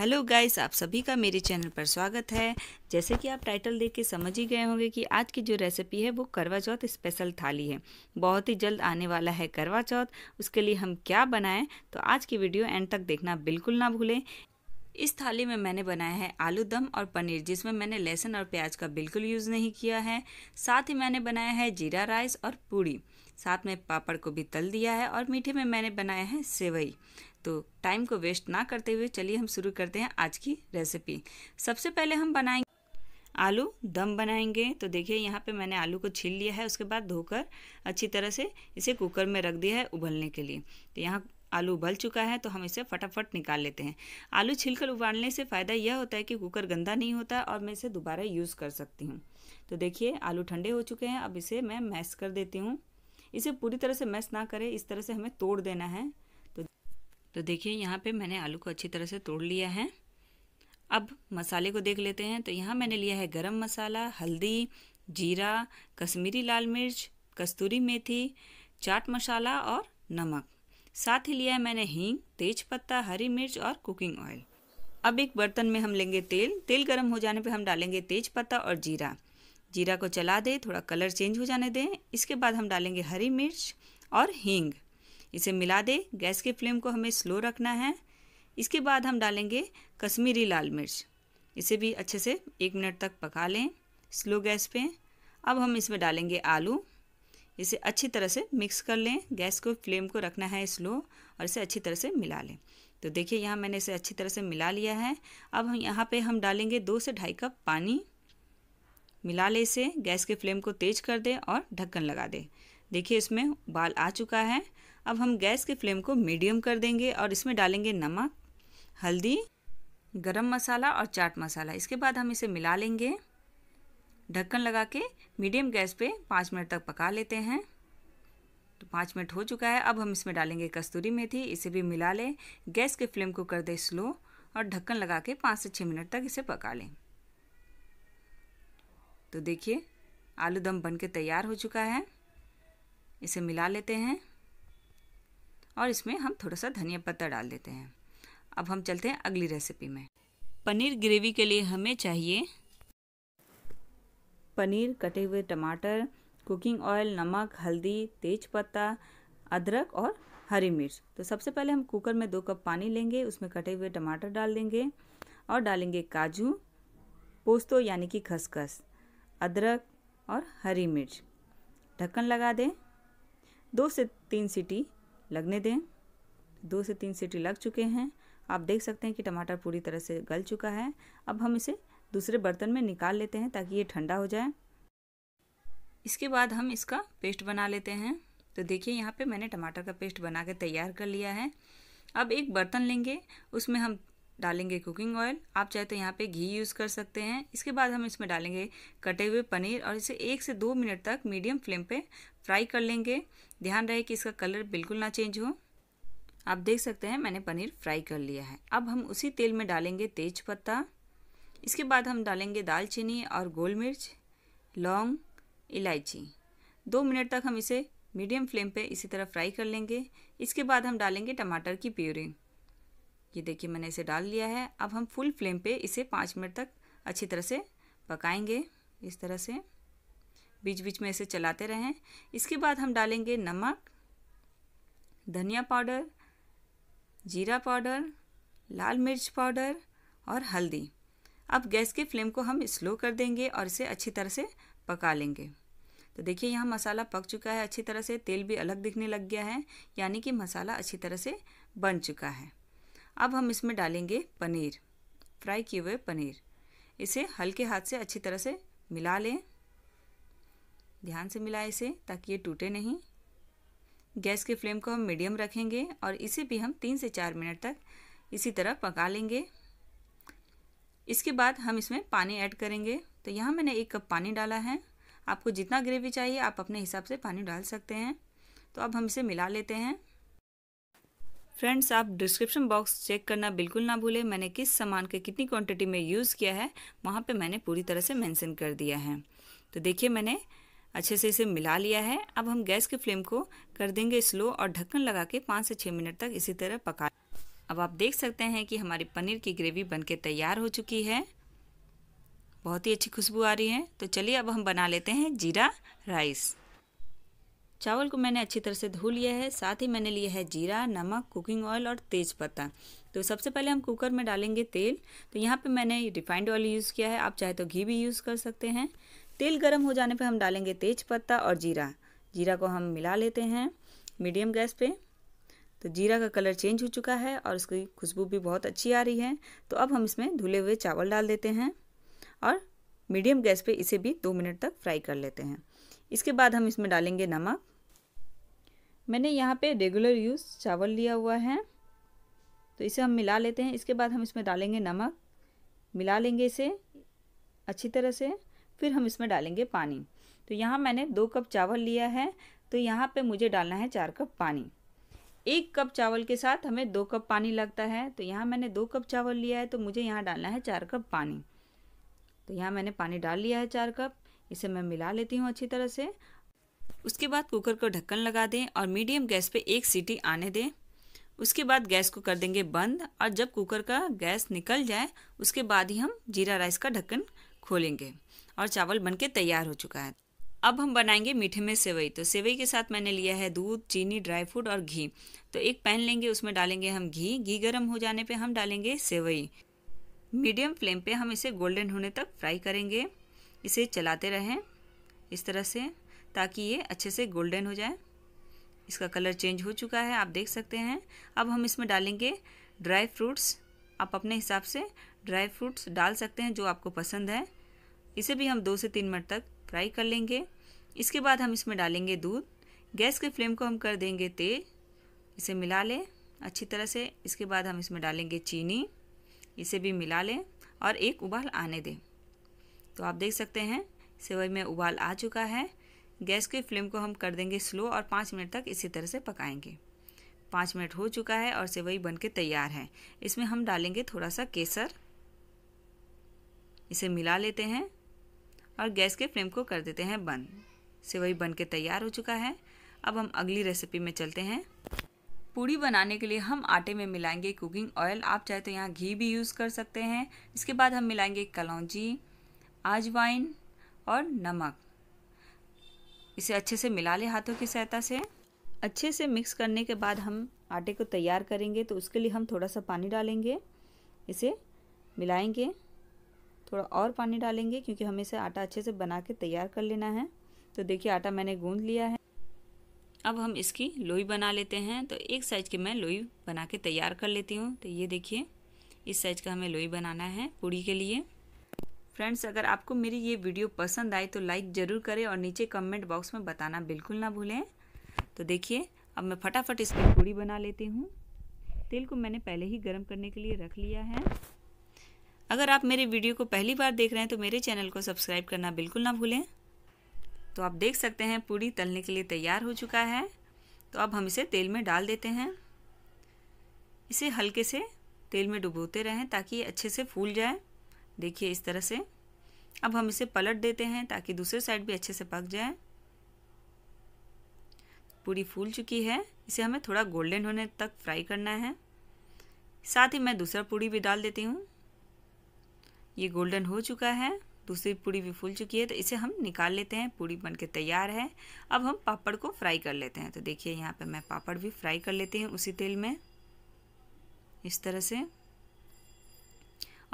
hello guys आप सभी का मेरे चैनल पर स्वागत है जैसे कि आप टाइटल देख के समझ ही गए होंगे कि आज की जो रेसिपी है वो करवा चौथ स्पेशल थाली है बहुत ही जल्द आने वाला है करवा चौथ उसके लिए हम क्या बनाएं तो आज की वीडियो एंड तक देखना बिल्कुल ना भूलें इस थाली में मैंने बनाया है आलू दम और पनीर जिसमें मैंने लहसुन और प्याज का बिल्कुल यूज़ नहीं किया है साथ ही मैंने बनाया है जीरा राइस और पूड़ी साथ में पापड़ को भी तल दिया है और मीठे में मैंने बनाया है सेवई तो टाइम को वेस्ट ना करते हुए चलिए हम शुरू करते हैं आज की रेसिपी सबसे पहले हम बनाएंगे आलू दम बनाएंगे तो देखिए यहाँ पे मैंने आलू को छील लिया है उसके बाद धोकर अच्छी तरह से इसे कुकर में रख दिया है उबलने के लिए तो यहाँ आलू उबल चुका है तो हम इसे फटाफट निकाल लेते हैं आलू छिलकर उबालने से फ़ायदा यह होता है कि कुकर गंदा नहीं होता और मैं इसे दोबारा यूज़ कर सकती हूँ तो देखिए आलू ठंडे हो चुके हैं अब इसे मैं मैश कर देती हूँ इसे पूरी तरह से मैश ना करें इस तरह से हमें तोड़ देना है तो तो देखिए यहाँ पे मैंने आलू को अच्छी तरह से तोड़ लिया है अब मसाले को देख लेते हैं तो यहाँ मैंने लिया है गरम मसाला हल्दी जीरा कश्मीरी लाल मिर्च कस्तूरी मेथी चाट मसाला और नमक साथ ही लिया है मैंने हींग तेज पत्ता हरी मिर्च और कुकिंग ऑयल अब एक बर्तन में हम लेंगे तेल तेल गर्म हो जाने पर हम डालेंगे तेज पत्ता और जीरा जीरा को चला दें थोड़ा कलर चेंज हो जाने दें इसके बाद हम डालेंगे हरी मिर्च और हींग इसे मिला दें गैस के फ्लेम को हमें स्लो रखना है इसके बाद हम डालेंगे कश्मीरी लाल मिर्च इसे भी अच्छे से एक मिनट तक पका लें स्लो गैस पे अब हम इसमें डालेंगे आलू इसे अच्छी तरह से मिक्स कर लें गैस को फ्लेम को रखना है स्लो और इसे अच्छी तरह से मिला लें तो देखिए यहाँ मैंने इसे अच्छी तरह से मिला लिया है अब हम यहाँ पे हम डालेंगे दो से ढाई कप पानी मिला ले इसे गैस के फ्लेम को तेज कर दे और ढक्कन लगा दे देखिए इसमें उबाल आ चुका है अब हम गैस के फ्लेम को मीडियम कर देंगे और इसमें डालेंगे नमक हल्दी गरम मसाला और चाट मसाला इसके बाद हम इसे मिला लेंगे ढक्कन लगा के मीडियम गैस पे पाँच मिनट तक पका लेते हैं तो पाँच मिनट हो चुका है अब हम इसमें डालेंगे कस्तूरी मेथी इसे भी मिला लें गैस के फ्लेम को कर दें स्लो और ढक्कन लगा के पाँच से छः मिनट तक इसे पका लें तो देखिए आलू दम बन के तैयार हो चुका है इसे मिला लेते हैं और इसमें हम थोड़ा सा धनिया पत्ता डाल देते हैं अब हम चलते हैं अगली रेसिपी में पनीर ग्रेवी के लिए हमें चाहिए पनीर कटे हुए टमाटर कुकिंग ऑयल नमक हल्दी तेज पत्ता अदरक और हरी मिर्च तो सबसे पहले हम कुकर में दो कप पानी लेंगे उसमें कटे हुए टमाटर डाल देंगे और डालेंगे काजू पोस्तो यानी कि खसखस अदरक और हरी मिर्च ढक्कन लगा दें दो से तीन सीटी लगने दें दो से तीन सीटी लग चुके हैं आप देख सकते हैं कि टमाटर पूरी तरह से गल चुका है अब हम इसे दूसरे बर्तन में निकाल लेते हैं ताकि ये ठंडा हो जाए इसके बाद हम इसका पेस्ट बना लेते हैं तो देखिए यहाँ पे मैंने टमाटर का पेस्ट बना के तैयार कर लिया है अब एक बर्तन लेंगे उसमें हम डालेंगे कुकिंग ऑयल आप चाहे तो यहाँ पे घी यूज़ कर सकते हैं इसके बाद हम इसमें डालेंगे कटे हुए पनीर और इसे एक से दो मिनट तक मीडियम फ्लेम पे फ्राई कर लेंगे ध्यान रहे कि इसका कलर बिल्कुल ना चेंज हो आप देख सकते हैं मैंने पनीर फ्राई कर लिया है अब हम उसी तेल में डालेंगे तेज पत्ता इसके बाद हम डालेंगे दालचीनी और गोल मिर्च लौंग इलायची दो मिनट तक हम इसे मीडियम फ्लेम पे इसी तरह फ्राई कर लेंगे इसके बाद हम डालेंगे टमाटर की प्यूरी ये देखिए मैंने इसे डाल लिया है अब हम फुल फ्लेम पे इसे पाँच मिनट तक अच्छी तरह से पकाएंगे इस तरह से बीच बीच में इसे चलाते रहें इसके बाद हम डालेंगे नमक धनिया पाउडर जीरा पाउडर लाल मिर्च पाउडर और हल्दी अब गैस के फ्लेम को हम स्लो कर देंगे और इसे अच्छी तरह से पका लेंगे तो देखिए यहाँ मसाला पक चुका है अच्छी तरह से तेल भी अलग दिखने लग गया है यानी कि मसाला अच्छी तरह से बन चुका है अब हम इसमें डालेंगे पनीर फ्राई किए हुए पनीर इसे हल्के हाथ से अच्छी तरह से मिला लें ध्यान से मिलाएं इसे ताकि ये टूटे नहीं गैस के फ्लेम को हम मीडियम रखेंगे और इसे भी हम तीन से चार मिनट तक इसी तरह पका लेंगे इसके बाद हम इसमें पानी ऐड करेंगे तो यहाँ मैंने एक कप पानी डाला है आपको जितना ग्रेवी चाहिए आप अपने हिसाब से पानी डाल सकते हैं तो अब हम इसे मिला लेते हैं फ्रेंड्स आप डिस्क्रिप्शन बॉक्स चेक करना बिल्कुल ना भूलें मैंने किस सामान के कितनी क्वांटिटी में यूज़ किया है वहाँ पे मैंने पूरी तरह से मेंशन कर दिया है तो देखिए मैंने अच्छे से इसे मिला लिया है अब हम गैस के फ्लेम को कर देंगे स्लो और ढक्कन लगा के पाँच से छः मिनट तक इसी तरह पका अब आप देख सकते हैं कि हमारी पनीर की ग्रेवी बन तैयार हो चुकी है बहुत ही अच्छी खुशबू आ रही है तो चलिए अब हम बना लेते हैं जीरा राइस चावल को मैंने अच्छी तरह से धो लिया है साथ ही मैंने लिया है जीरा नमक कुकिंग ऑयल और तेज़ पत्ता तो सबसे पहले हम कुकर में डालेंगे तेल तो यहाँ पे मैंने रिफाइंड ऑयल यूज़ किया है आप चाहे तो घी भी यूज़ कर सकते हैं तेल गर्म हो जाने पे हम डालेंगे तेज पत्ता और जीरा जीरा को हम मिला लेते हैं मीडियम गैस पर तो जीरा का कलर चेंज हो चुका है और उसकी खुशबू भी बहुत अच्छी आ रही है तो अब हम इसमें धुले हुए चावल डाल देते हैं और मीडियम गैस पे इसे भी दो मिनट तक फ्राई कर लेते हैं इसके बाद हम इसमें डालेंगे नमक मैंने यहाँ पे रेगुलर यूज़ चावल लिया हुआ है तो इसे हम मिला लेते हैं इसके बाद हम इसमें डालेंगे नमक मिला लेंगे इसे अच्छी तरह से फिर हम इसमें डालेंगे पानी तो यहाँ मैंने दो कप चावल लिया है तो यहाँ पे मुझे डालना है चार कप पानी एक कप चावल के साथ हमें दो कप पानी लगता है तो यहाँ मैंने दो कप चावल लिया है तो मुझे यहाँ डालना है चार कप पानी तो यहाँ मैंने पानी डाल लिया है चार कप इसे मैं मिला लेती हूँ अच्छी तरह से उसके बाद कुकर को ढक्कन लगा दें और मीडियम गैस पे एक सीटी आने दें उसके बाद गैस को कर देंगे बंद और जब कुकर का गैस निकल जाए उसके बाद ही हम जीरा राइस का ढक्कन खोलेंगे और चावल बनके तैयार हो चुका है अब हम बनाएंगे मीठे में सेवई तो सेवई के साथ मैंने लिया है दूध चीनी ड्राई फ्रूट और घी तो एक पैन लेंगे उसमें डालेंगे हम घी घी गर्म हो जाने पे हम डालेंगे सेवई मीडियम फ्लेम पे हम इसे गोल्डन होने तक फ्राई करेंगे इसे चलाते रहें इस तरह से ताकि ये अच्छे से गोल्डन हो जाए इसका कलर चेंज हो चुका है आप देख सकते हैं अब हम इसमें डालेंगे ड्राई फ्रूट्स आप अपने हिसाब से ड्राई फ्रूट्स डाल सकते हैं जो आपको पसंद है इसे भी हम दो से तीन मिनट तक फ्राई कर लेंगे इसके बाद हम इसमें डालेंगे दूध गैस के फ्लेम को हम कर देंगे तेज इसे मिला लें अच्छी तरह से इसके बाद हम इसमें डालेंगे चीनी इसे भी मिला लें और एक उबाल आने दें तो आप देख सकते हैं सेवई में उबाल आ चुका है गैस की फ्लेम को हम कर देंगे स्लो और पाँच मिनट तक इसी तरह से पकाएंगे पाँच मिनट हो चुका है और सेवई बन के तैयार है इसमें हम डालेंगे थोड़ा सा केसर इसे मिला लेते हैं और गैस के फ्लेम को कर देते हैं बंद सेवई बन के तैयार हो चुका है अब हम अगली रेसिपी में चलते हैं पूड़ी बनाने के लिए हम आटे में मिलाएंगे कुकिंग ऑयल आप चाहे तो यहाँ घी भी यूज़ कर सकते हैं इसके बाद हम मिलाएंगे कलौजी आजवाइन और नमक इसे अच्छे से मिला लें हाथों की सहायता से अच्छे से मिक्स करने के बाद हम आटे को तैयार करेंगे तो उसके लिए हम थोड़ा सा पानी डालेंगे इसे मिलाएंगे थोड़ा और पानी डालेंगे क्योंकि हमें इसे आटा अच्छे से बना के तैयार कर लेना है तो देखिए आटा मैंने गूंद लिया है अब हम इसकी लोई बना लेते हैं तो एक साइज़ की मैं लोई बना के तैयार कर लेती हूँ तो ये देखिए इस साइज़ का हमें लोई बनाना है पूड़ी के लिए फ्रेंड्स अगर आपको मेरी ये वीडियो पसंद आए तो लाइक ज़रूर करें और नीचे कमेंट बॉक्स में बताना बिल्कुल ना भूलें तो देखिए अब मैं फटाफट इसकी पूड़ी बना लेती हूँ तेल को मैंने पहले ही गर्म करने के लिए रख लिया है अगर आप मेरे वीडियो को पहली बार देख रहे हैं तो मेरे चैनल को सब्सक्राइब करना बिल्कुल ना भूलें तो आप देख सकते हैं पूड़ी तलने के लिए तैयार हो चुका है तो अब हम इसे तेल में डाल देते हैं इसे हल्के से तेल में डुबोते रहें ताकि अच्छे से फूल जाए देखिए इस तरह से अब हम इसे पलट देते हैं ताकि दूसरे साइड भी अच्छे से पक जाए पूरी फूल चुकी है इसे हमें थोड़ा गोल्डन होने तक फ्राई करना है साथ ही मैं दूसरा पूड़ी भी डाल देती हूँ ये गोल्डन हो चुका है दूसरी पूड़ी भी फूल चुकी है तो इसे हम निकाल लेते हैं पूड़ी बनके तैयार है अब हम पापड़ को फ्राई कर लेते हैं तो देखिए यहाँ पे मैं पापड़ भी फ्राई कर लेती हूँ उसी तेल में इस तरह से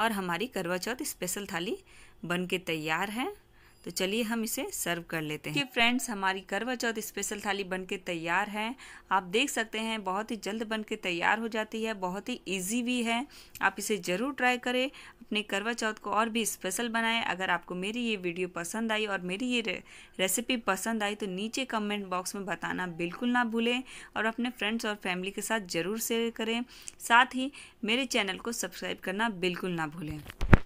और हमारी करवा चौथ स्पेशल थाली बन के तैयार है तो चलिए हम इसे सर्व कर लेते हैं फ्रेंड्स हमारी करवा चौथ स्पेशल थाली बन के तैयार है आप देख सकते हैं बहुत ही जल्द बन के तैयार हो जाती है बहुत ही इजी भी है आप इसे ज़रूर ट्राई करें अपने करवा चौथ को और भी स्पेशल बनाएं अगर आपको मेरी ये वीडियो पसंद आई और मेरी ये रे, रेसिपी पसंद आई तो नीचे कमेंट बॉक्स में बताना बिल्कुल ना भूलें और अपने फ्रेंड्स और फैमिली के साथ ज़रूर शेयर करें साथ ही मेरे चैनल को सब्सक्राइब करना बिल्कुल ना भूलें